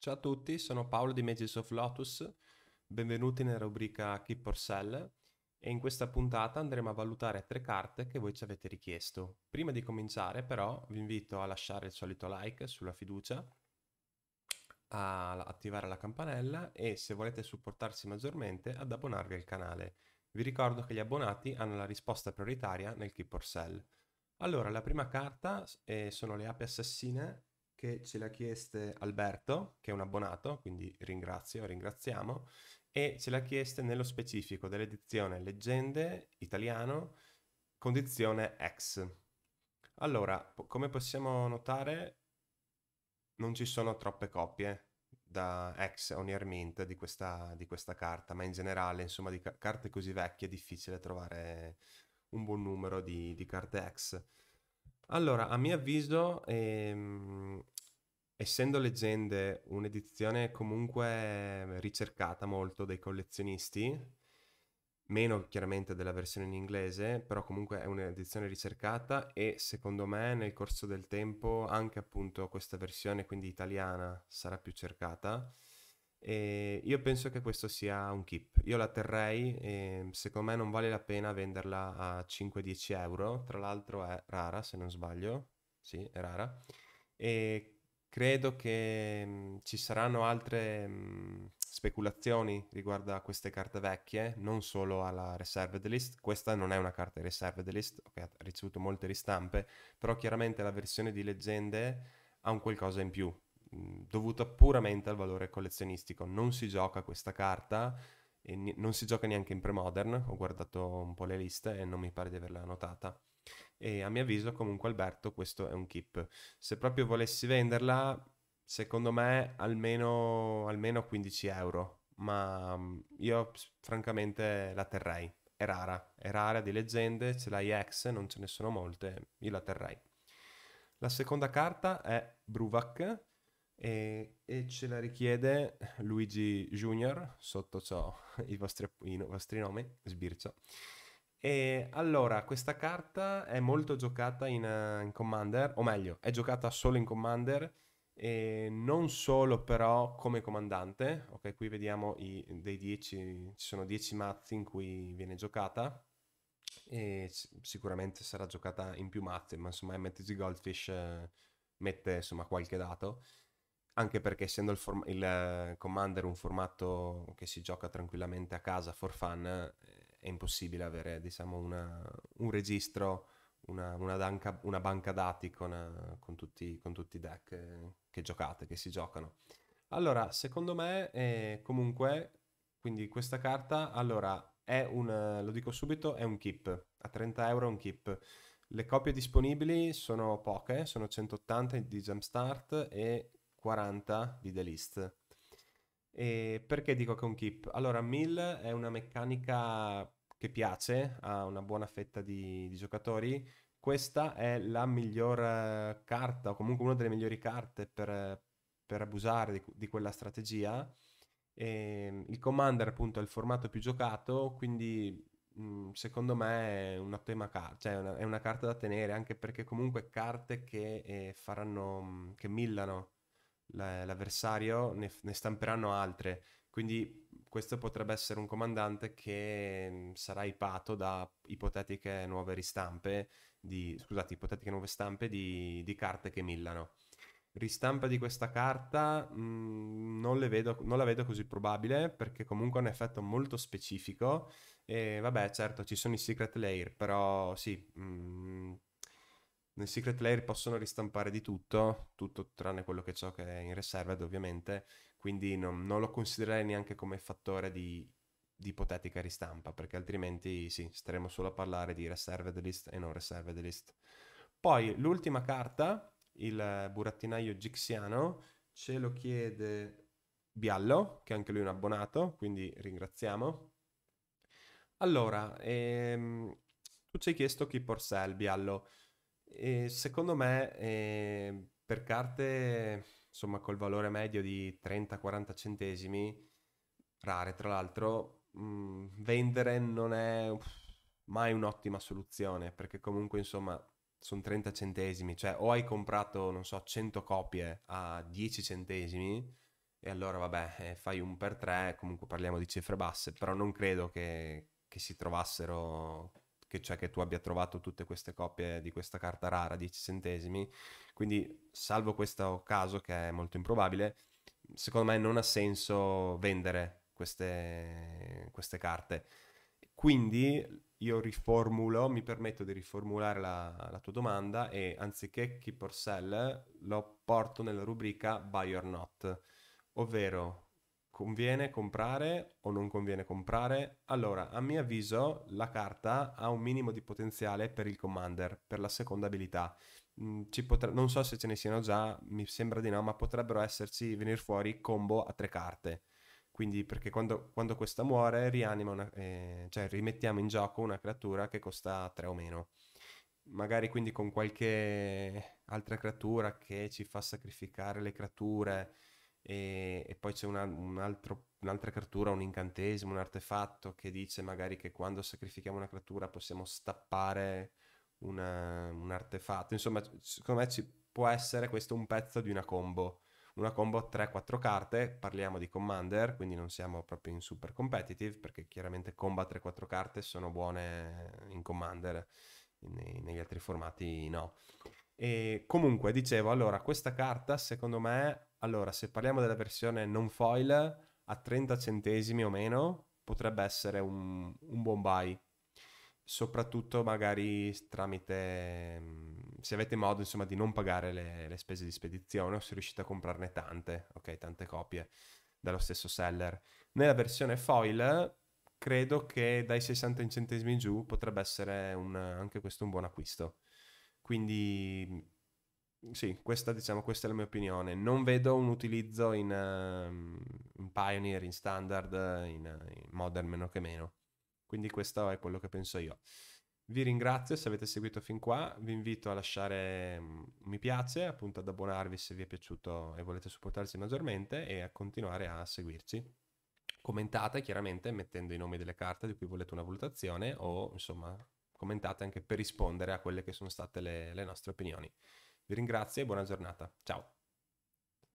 Ciao a tutti, sono Paolo di Magis of Lotus, benvenuti nella rubrica Keep or Sell e in questa puntata andremo a valutare tre carte che voi ci avete richiesto. Prima di cominciare però vi invito a lasciare il solito like sulla fiducia, a attivare la campanella e se volete supportarsi maggiormente ad abbonarvi al canale. Vi ricordo che gli abbonati hanno la risposta prioritaria nel Keep or Sell. Allora, la prima carta eh, sono le api assassine che ce l'ha chieste Alberto, che è un abbonato, quindi ringrazio, ringraziamo, e ce l'ha chieste nello specifico dell'edizione Leggende italiano, condizione X. Allora, po- come possiamo notare, non ci sono troppe copie da X o Near Mint di questa, di questa carta, ma in generale, insomma, di ca- carte così vecchie è difficile trovare un buon numero di, di carte X. Allora, a mio avviso, ehm, essendo Leggende un'edizione comunque ehm, ricercata molto dai collezionisti, meno chiaramente della versione in inglese, però comunque è un'edizione ricercata e secondo me nel corso del tempo anche appunto questa versione quindi italiana sarà più cercata e io penso che questo sia un keep. Io la terrei e ehm, secondo me non vale la pena venderla a 5-10 euro, tra l'altro è rara se non sbaglio, sì è rara e Credo che mh, mm, ci saranno altre mh, mm, speculazioni riguardo a queste carte vecchie, non solo alla Reserved List. Questa non è una carta Reserved List, okay, ha ricevuto molte ristampe, però chiaramente la versione di leggende ha un qualcosa in più, mh, mm, dovuto puramente al valore collezionistico. Non si gioca questa carta, e n- non si gioca neanche in pre-modern, ho guardato un po' le liste e non mi pare di averla notata e a mio avviso comunque Alberto questo è un keep. Se proprio volessi venderla, secondo me almeno, almeno 15 euro, ma mm, io francamente la terrei. È rara, è rara di leggende, ce l'hai X, non ce ne sono molte, io la terrei. La seconda carta è Bruvac e, e ce la richiede Luigi Junior, sotto ciò i vostri, i vostri nomi, sbircio. E allora, questa carta è molto giocata in, uh, in Commander, o meglio, è giocata solo in Commander, non solo però come comandante. Ok, qui vediamo i, dei 10, ci sono 10 mazzi in cui viene giocata, e sicuramente sarà giocata in più mazzi, ma insomma MTG Goldfish eh, mette insomma qualche dato, anche perché essendo il, form- il, eh, Commander un formato che si gioca tranquillamente a casa for fun, eh, è impossibile avere diciamo, una, un registro, una, una, danca, una banca dati con, con, tutti, con, tutti, i deck che giocate, che si giocano. Allora, secondo me, eh, comunque, quindi questa carta, allora, è un, lo dico subito, è un keep, a 30 euro è un keep. Le copie disponibili sono poche, sono 180 di Jumpstart e 40 di The List. E perché dico che è un keep? Allora, Mill è una meccanica che piace a una buona fetta di, di giocatori. Questa è la miglior eh, carta, o comunque una delle migliori carte per, per abusare di, di, quella strategia. E ehm, il Commander, appunto, è il formato più giocato, quindi mm, secondo me è una, car- cioè una, è una carta da tenere, anche perché comunque carte che eh, faranno, mm, che millano l'avversario, ne, ne stamperanno altre. Quindi questo potrebbe essere un comandante che mm, sarà ipato da ipotetiche nuove ristampe, di, scusate, ipotetiche nuove stampe di, di carte che millano. Ristampa di questa carta mh, mm, non, vedo, non, la vedo così probabile perché comunque ha un effetto molto specifico e vabbè certo ci sono i secret layer però sì mh, mm, nel secret Lair possono ristampare di tutto, tutto tranne quello che ciò che è in reserved ovviamente, quindi non, non lo considererei neanche come fattore di, di, ipotetica ristampa, perché altrimenti sì, staremo solo a parlare di reserved list e non reserved list. Poi l'ultima carta, il burattinaio gixiano, ce lo chiede Biallo, che anche lui è un abbonato, quindi ringraziamo. Allora, ehm, tu ci hai chiesto chi Porcel, Biallo. E secondo me, eh, per carte, insomma, col valore medio di 30-40 centesimi, rare tra l'altro, mh, mm, vendere non è uff, mai un'ottima soluzione, perché comunque, insomma, sono 30 centesimi, cioè o hai comprato, non so, 100 copie a 10 centesimi, e allora vabbè, eh, fai un per tre, comunque parliamo di cifre basse, però non credo che, che si trovassero che, cioè che tu abbia trovato tutte queste copie di questa carta rara, 10 centesimi. Quindi, salvo questo caso che è molto improbabile, secondo me non ha senso vendere queste, queste carte. Quindi io riformulo, mi permetto di riformulare la, la tua domanda e anziché keep or sell lo porto nella rubrica buy or not, ovvero conviene comprare o non conviene comprare? Allora, a mio avviso la carta ha un minimo di potenziale per il commander, per la seconda abilità. Mm, potre... non so se ce ne siano già, mi sembra di no, ma potrebbero esserci, venire fuori combo a tre carte. Quindi, perché quando, quando questa muore, una... eh, cioè, rimettiamo in gioco una creatura che costa tre o meno. Magari quindi con qualche altra creatura che ci fa sacrificare le creature, e, e poi c'è una, un altro, un'altra creatura, un incantesimo, un artefatto che dice magari che quando sacrifichiamo una creatura possiamo stappare una, un artefatto. Insomma, secondo me ci può essere questo un pezzo di una combo. Una combo 3-4 carte, parliamo di Commander, quindi non siamo proprio in super competitive, perché chiaramente comba 3-4 carte sono buone in Commander, in, negli altri formati no. E comunque dicevo, allora, questa carta secondo me, allora, se parliamo della versione non foil a 30 centesimi o meno, potrebbe essere un, un buon buy. Soprattutto magari tramite, se avete modo insomma di non pagare le, le spese di spedizione o se riuscite a comprarne tante, ok, tante copie dallo stesso seller. Nella versione foil credo che dai 60 centesimi in giù potrebbe essere un, anche questo un buon acquisto quindi sì, questa, diciamo, questa è la mia opinione. Non vedo un utilizzo in, uh, in Pioneer, in Standard, in, in Modern meno che meno. Quindi questo è quello che penso io. Vi ringrazio se avete seguito fin qua, vi invito a lasciare un mi piace, appunto ad abbonarvi se vi è piaciuto e volete supportarci maggiormente e a continuare a seguirci. Commentate chiaramente mettendo i nomi delle carte di cui volete una valutazione o insomma commentate anche per rispondere a quelle che sono state le, le nostre opinioni. Vi ringrazio e buona giornata. Ciao.